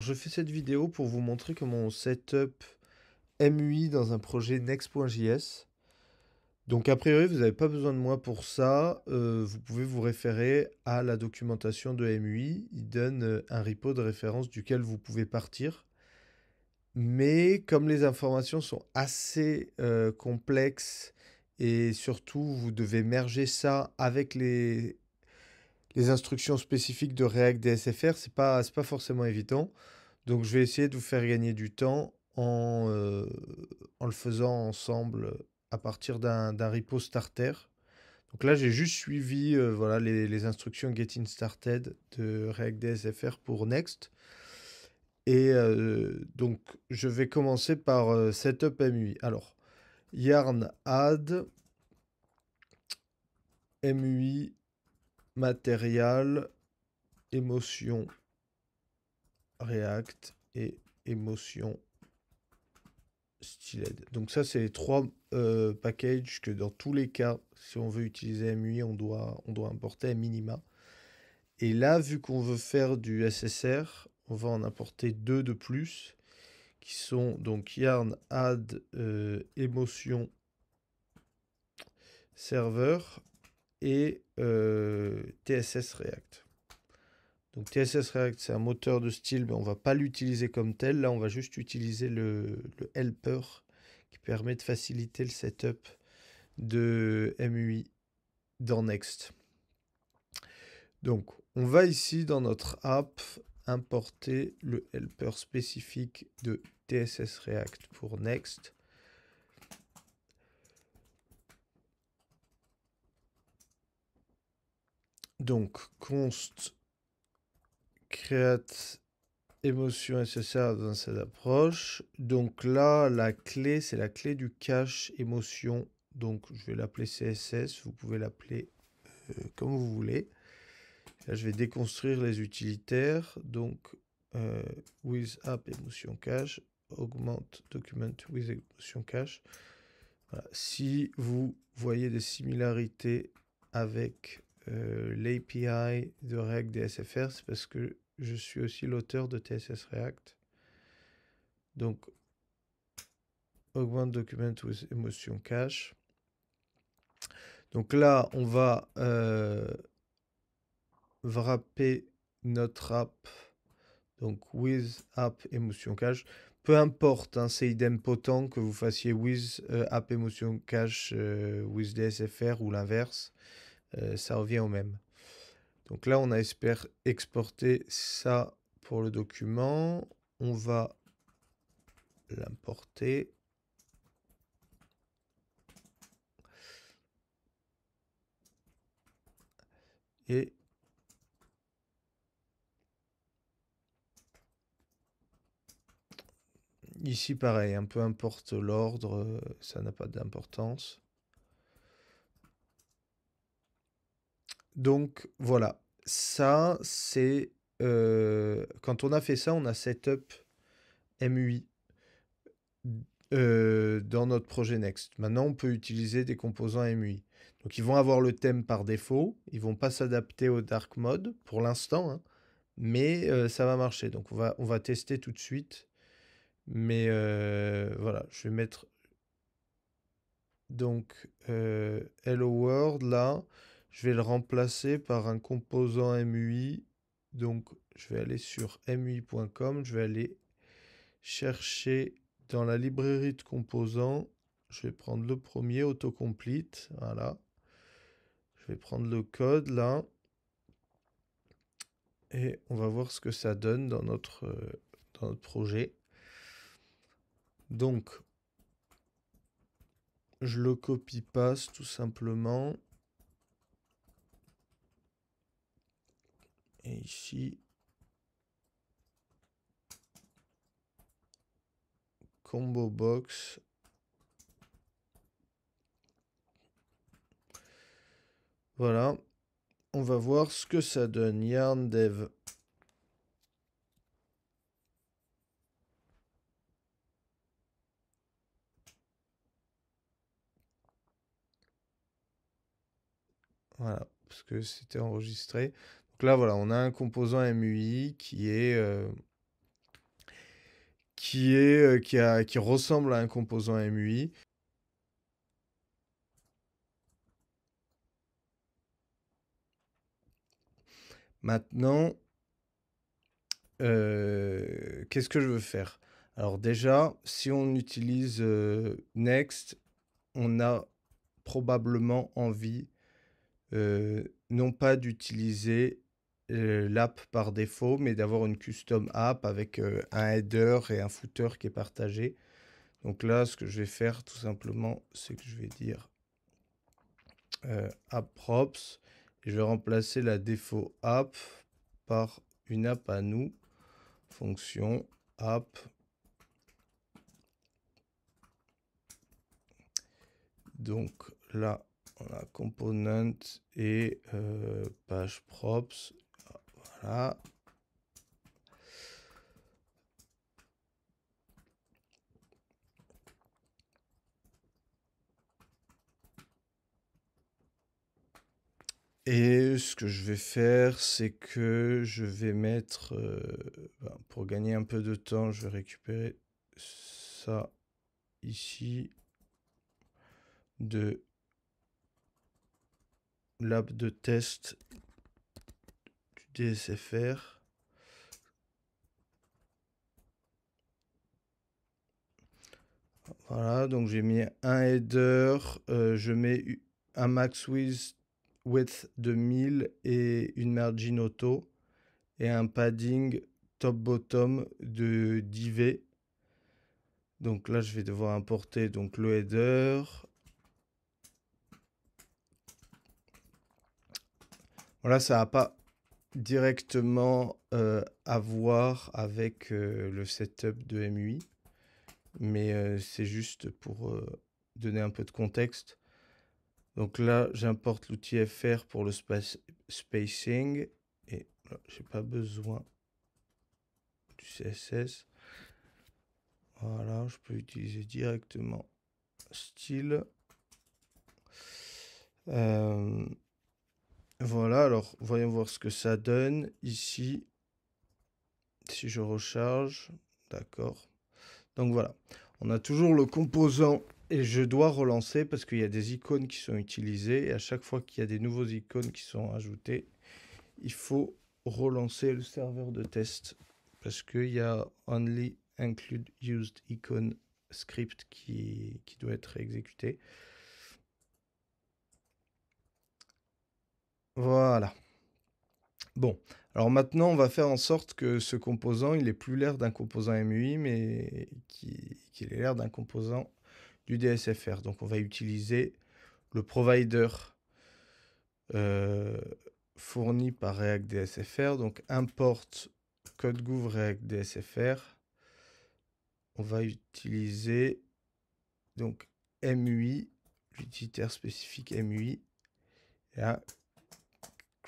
Je fais cette vidéo pour vous montrer comment on set up MUI dans un projet Next.js. Donc a priori, vous n'avez pas besoin de moi pour ça. Euh, vous pouvez vous référer à la documentation de MUI. Il donne euh, un repo de référence duquel vous pouvez partir. Mais comme les informations sont assez euh, complexes et surtout vous devez merger ça avec les les instructions spécifiques de React DSFR, c'est pas pas forcément évident. Donc je vais essayer de vous faire gagner du temps en, euh, en le faisant ensemble à partir d'un repo starter. Donc là, j'ai juste suivi euh, voilà, les, instructions Getting Started de React DSFR pour Next. Et euh, donc, je vais commencer par Setup MUI. Alors, yarn add MUI matériel, émotion, React et émotion Styled. Donc ça, c'est les trois euh, packages que dans tous les cas, si on veut utiliser MUI, on doit, on doit importer à minima. Et là, vu qu'on veut faire du SSR, on va en importer deux de plus, qui sont donc Yarn, Add, euh, émotion Emotion, Serveur, et euh, TSS React. Donc TSS React, c'est un moteur de style, mais on ne va pas l'utiliser comme tel. Là, on va juste utiliser le, le, helper qui permet de faciliter le setup de MUI dans Next. Donc, on va ici dans notre app importer le helper spécifique de TSS React pour Next. Donc, const create émotion SSR dans cette approche. Donc là, la clé, c'est la clé du cache émotion. Donc, je vais l'appeler CSS. Vous pouvez l'appeler euh, comme vous voulez. Là, je vais déconstruire les utilitaires. Donc, euh, with app émotion cache, augmente document with émotion cache. Si vous voyez des similarités avec euh, l'API de React DSFR, c'est parce que je suis aussi l'auteur de TSS React. Donc, augment document with emotion cache. Donc là, on va euh, wrapper notre app, donc with app emotion cache. Peu importe, hein, c'est idem potent que vous fassiez with euh, app emotion cache, with DSFR ou l'inverse. Euh, ça revient au même. Donc là, on a espère exporter ça pour le document. On va l'importer. Et ici, pareil, un peu importe l'ordre, euh, ça n'a pas d'importance. Donc voilà, ça c'est... Euh, quand on a fait ça, on a setup MUI euh, dans notre projet Next. Maintenant, on peut utiliser des composants MUI. Donc ils vont avoir le thème par défaut, ils vont pas s'adapter au dark mode pour l'instant, hein. mais euh, ça va marcher. Donc on va, on va tester tout de suite. Mais voilà, je vais mettre donc Hello World là. Je vais le remplacer par un composant MUI. Donc, je vais aller sur mui.com. Je vais aller chercher dans la librairie de composants. Je vais prendre le premier, autocomplete. Voilà. Je vais prendre le code là. Et on va voir ce que ça donne dans notre, euh, dans notre projet. Donc, je le copie-passe tout simplement. ici, combo box. Voilà. On va voir ce que ça donne. Yarn dev. Voilà, parce que c'était enregistré. Donc là, voilà, on a un composant MUI qui est. Euh, qui, est, euh, qui, a, qui ressemble à un composant MUI. Maintenant, euh, qu'est-ce que je veux faire Alors déjà, si on utilise Next, on a probablement envie non pas d'utiliser euh, l'app par défaut, mais d'avoir une custom app avec euh, un header et un footer qui est partagé. Donc là, ce que je vais faire tout simplement, c'est que je vais dire euh, app props je vais remplacer la défaut app par une app à nous, fonction app Donc là, on a component et page props. Et ce que je vais faire, c'est que je vais mettre, euh, ben, pour gagner un peu de temps, je vais récupérer ça ici de lab de test SFR. Voilà, donc j'ai mis un header, euh, je mets un max width, de 1000 et une margin auto et un padding top-bottom de 10V. Donc là, je vais devoir importer donc, le header. Voilà, ça n'a pas directement euh, à voir avec euh, le setup de MUI, mais euh, c'est juste pour donner un peu de contexte. Donc là, j'importe l'outil FR pour le space, spacing et j'ai pas besoin du CSS. Voilà, je peux utiliser directement style. Voilà, alors voyons voir ce que ça donne ici. Si je recharge, d'accord. Donc voilà, on a toujours le composant et je dois relancer parce qu'il y a des icônes qui sont utilisées et à chaque fois qu'il y a des nouveaux icônes qui sont ajoutées, il faut relancer le serveur de test parce qu'il y a only include used icon script qui, qui doit être exécuté. Voilà. Bon, alors maintenant, on va faire en sorte que ce composant, il n'est plus l'air d'un composant MUI, mais qu'il est l'air d'un composant du DSFR. Donc, on va utiliser le provider euh, fourni par React DSFR. Donc, import code gouv React DSFR. On va utiliser donc MUI, l'utilitaire spécifique MUI. Là,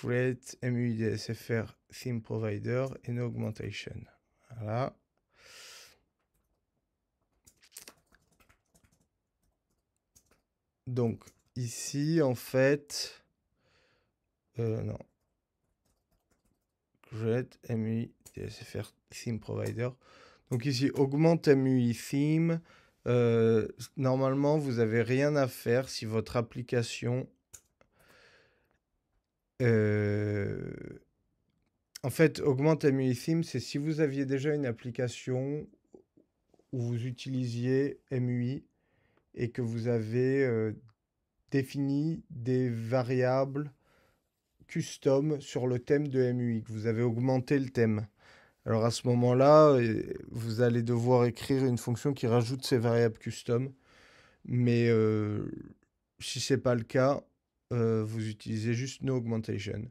create MUDSFR theme provider and augmentation. Voilà. Donc ici, en fait, euh, non, create MUI DSFR theme provider. Donc ici, augmente MUI theme. Euh, normalement, vous n'avez rien à faire si votre application euh, en fait, augmenter MUI Theme, c'est si vous aviez déjà une application où vous utilisiez MUI et que vous avez euh, défini des variables custom sur le thème de MUI, que vous avez augmenté le thème. Alors à ce moment-là, vous allez devoir écrire une fonction qui rajoute ces variables custom. Mais euh, si ce n'est pas le cas, euh, vous utilisez juste no augmentation.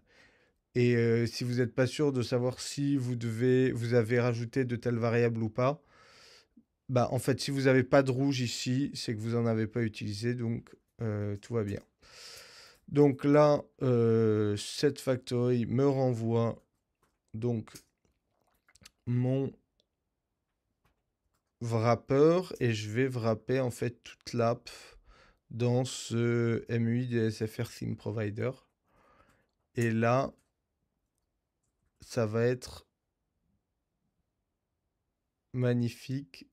Et euh, si vous n'êtes pas sûr de savoir si vous, devez, vous avez rajouté de telles variables ou pas, bah, en fait, si vous n'avez pas de rouge ici, c'est que vous n'en avez pas utilisé, donc euh, tout va bien. Donc là, cette factory me renvoie donc mon wrapper et je vais wrapper en fait toute l'app dans ce MUI DSFR SIM Provider. Et là, ça va être magnifique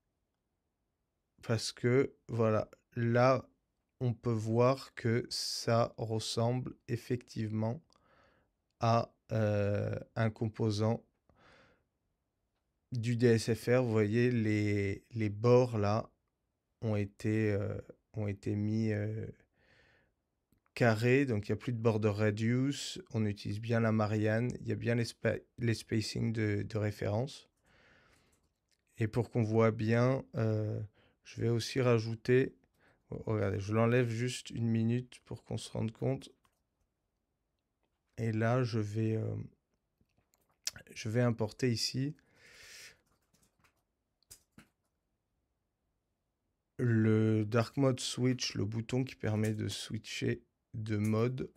parce que voilà, là, on peut voir que ça ressemble effectivement à euh, un composant du DSFR. Vous voyez, les, bords là ont été... Euh, été mis euh, carrés, donc il n'y a plus de border radius, on utilise bien la Marianne, il y a bien les, spacing de, référence. Et pour qu'on voit bien, euh, je vais aussi rajouter, oh, regardez, je l'enlève juste une minute pour qu'on se rende compte. Et là, je vais, euh, je vais importer ici le Dark Mode Switch, le bouton qui permet de switcher de mode.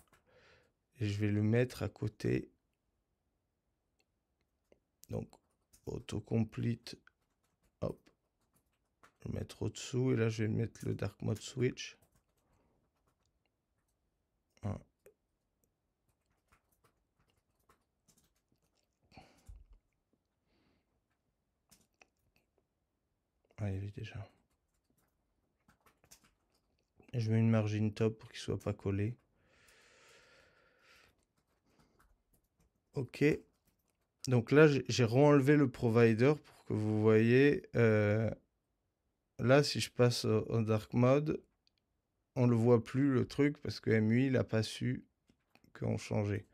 Et je vais le mettre à côté. Donc, autocomplete. Hop. Je vais le mettre au-dessous. Et là, je vais mettre le Dark Mode Switch. Ah, il est déjà. Je mets une margin top pour qu'il ne soit pas collé. Ok. Donc là, j'ai re-enlevé le provider pour que vous voyez. Euh, là, si je passe au dark mode, on ne le voit plus le truc parce que MUI, il n'a pas su qu'on changeait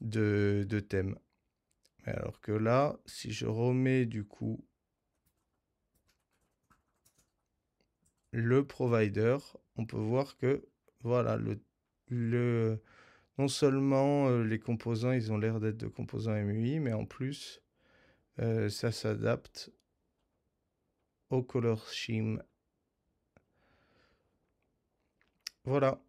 de, de thème. Alors que là, si je remets du coup le provider, on peut voir que voilà, le, le, non seulement euh, les composants, ils ont l'air d'être de composants MUI, mais en plus, euh, ça s'adapte au color scheme. Voilà.